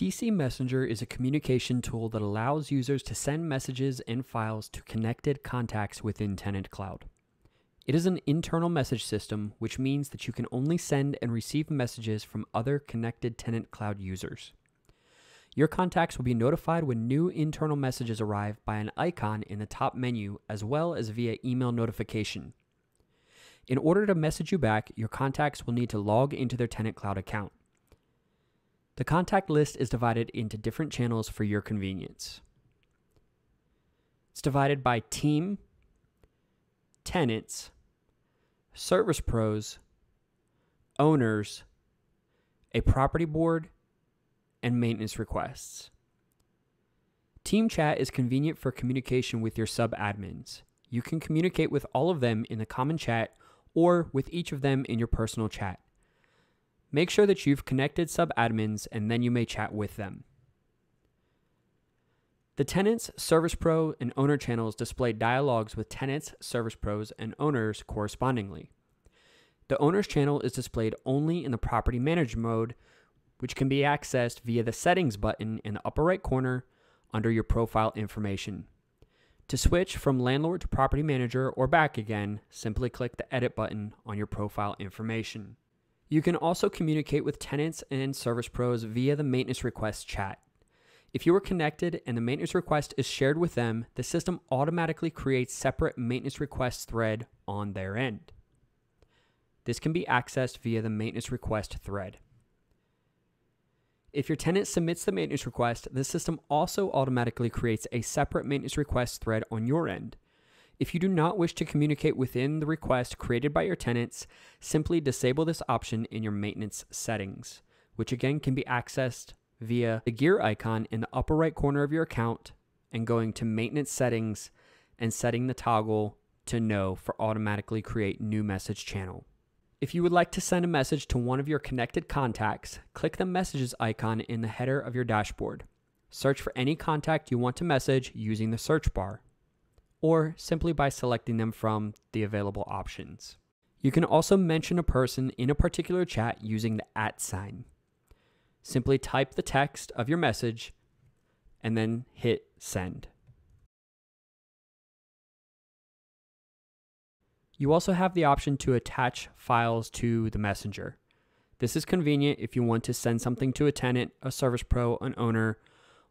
TC Messenger is a communication tool that allows users to send messages and files to connected contacts within Tenant Cloud. It is an internal message system, which means that you can only send and receive messages from other connected Tenant Cloud users. Your contacts will be notified when new internal messages arrive by an icon in the top menu as well as via email notification. In order to message you back, your contacts will need to log into their Tenant Cloud account. The contact list is divided into different channels for your convenience. It's divided by team, tenants, service pros, owners, a property board, and maintenance requests. Team chat is convenient for communication with your sub admins. You can communicate with all of them in the common chat or with each of them in your personal chat. Make sure that you've connected subadmins and then you may chat with them. The tenants, service pro, and owner channels display dialogues with tenants, service pros, and owners correspondingly. The owner's channel is displayed only in the property manager mode, which can be accessed via the settings button in the upper right corner under your profile information. To switch from landlord to property manager or back again, simply click the edit button on your profile information. You can also communicate with tenants and service pros via the maintenance request chat. If you are connected and the maintenance request is shared with them, the system automatically creates separate maintenance request thread on their end. This can be accessed via the maintenance request thread. If your tenant submits the maintenance request, the system also automatically creates a separate maintenance request thread on your end. If you do not wish to communicate within the request created by your tenants, simply disable this option in your maintenance settings, which again can be accessed via the gear icon in the upper right corner of your account and going to maintenance settings and setting the toggle to no for automatically create new message channel. If you would like to send a message to one of your connected contacts, click the messages icon in the header of your dashboard. Search for any contact you want to message using the search bar or simply by selecting them from the available options. You can also mention a person in a particular chat using the at sign. Simply type the text of your message and then hit send. You also have the option to attach files to the messenger. This is convenient if you want to send something to a tenant, a service pro, an owner,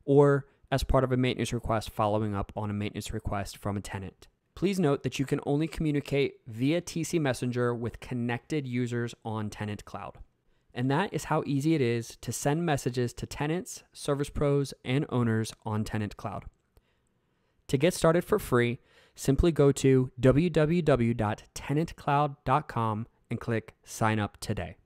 or as part of a maintenance request following up on a maintenance request from a tenant. Please note that you can only communicate via TC Messenger with connected users on Tenant Cloud. And that is how easy it is to send messages to tenants, service pros, and owners on Tenant Cloud. To get started for free, simply go to www.tenantcloud.com and click sign up today.